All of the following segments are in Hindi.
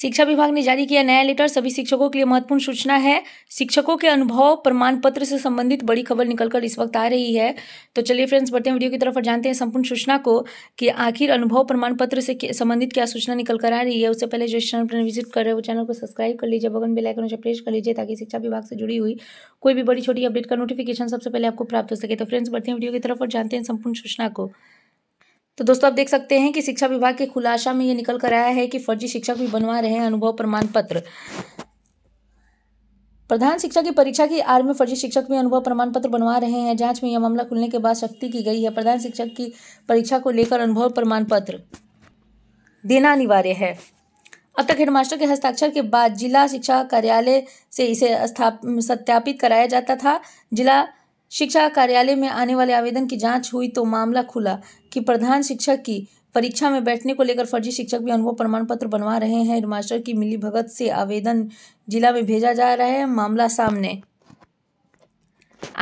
शिक्षा विभाग ने जारी किया नया लेटर सभी शिक्षकों के लिए महत्वपूर्ण सूचना है शिक्षकों के अनुभव प्रमाण पत्र से संबंधित बड़ी खबर निकलकर इस वक्त आ रही है तो चलिए फ्रेंड्स बढ़ते हैं वीडियो की तरफ और जानते हैं संपूर्ण सूचना को कि आखिर अनुभव प्रमाण पत्र से संबंधित क्या सूचना निकल कर आ रही है उससे पहले जो चैनल पर विजिट कर रहे हैं वो चैनल को सब्सक्राइब कर लीजिए बगन बिलाइकन उसे प्रेस कर लीजिए ताकि शिक्षा विभाग से जुड़ी हुई कोई भी बड़ी छोटी अपडेट का नोटिफिकेशन सबसे पहले आपको प्राप्त हो सके तो फ्रेंड्स बढ़ते हैं वीडियो की तरफ और जानते हैं संपूर्ण सूचना को तो दोस्तों आप देख सकते हैं कि शिक्षा विभाग के खुलासा में ये निकल कर आया है कि फर्जी शिक्षक भी बनवा रहे हैं अनुभव प्रमाण पत्र प्रधान शिक्षा की परीक्षा की आर में फर्जी शिक्षक भी अनुभव प्रमाण पत्र बनवा रहे हैं जांच में यह मामला खुलने के बाद सख्ती की गई है प्रधान शिक्षक की परीक्षा को लेकर अनुभव प्रमाण पत्र देना अनिवार्य है अब तक हेडमास्टर के हस्ताक्षर के बाद जिला शिक्षा कार्यालय से इसे सत्यापित कराया जाता था जिला शिक्षा कार्यालय में आने वाले आवेदन की जांच हुई तो मामला खुला कि प्रधान शिक्षक की परीक्षा में बैठने को लेकर फर्जी शिक्षक भी अनुभव प्रमाण पत्र बनवा रहे हैं हेडमास्टर की मिली भगत से आवेदन जिला में भेजा जा रहा है मामला सामने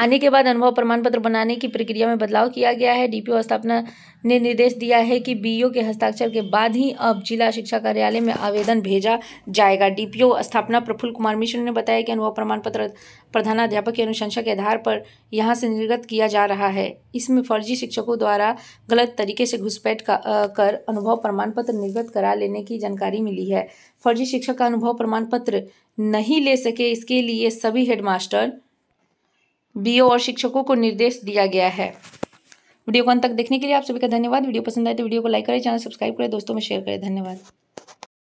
आने के बाद अनुभव प्रमाण पत्र बनाने की प्रक्रिया में बदलाव किया गया है डीपीओ स्थापना ने निर्देश दिया है कि बीईओ के हस्ताक्षर के बाद ही अब जिला शिक्षा कार्यालय में आवेदन भेजा जाएगा डीपीओ स्थापना प्रफुल्ल कुमार मिश्र ने बताया कि अनुभव प्रमाण पत्र प्रधानाध्यापक की अनुशंसा के आधार पर यहाँ से निर्गत किया जा रहा है इसमें फर्जी शिक्षकों द्वारा गलत तरीके से घुसपैठ कर अनुभव प्रमाण पत्र निर्गत करा लेने की जानकारी मिली है फर्जी शिक्षक का अनुभव प्रमाण पत्र नहीं ले सके इसके लिए सभी हेडमास्टर बीओ और शिक्षकों को निर्देश दिया गया है वीडियो को अंत तक देखने के लिए आप सभी का धन्यवाद वीडियो पसंद आए तो वीडियो को लाइक करें चैनल सब्सक्राइब करें दोस्तों में शेयर करें धन्यवाद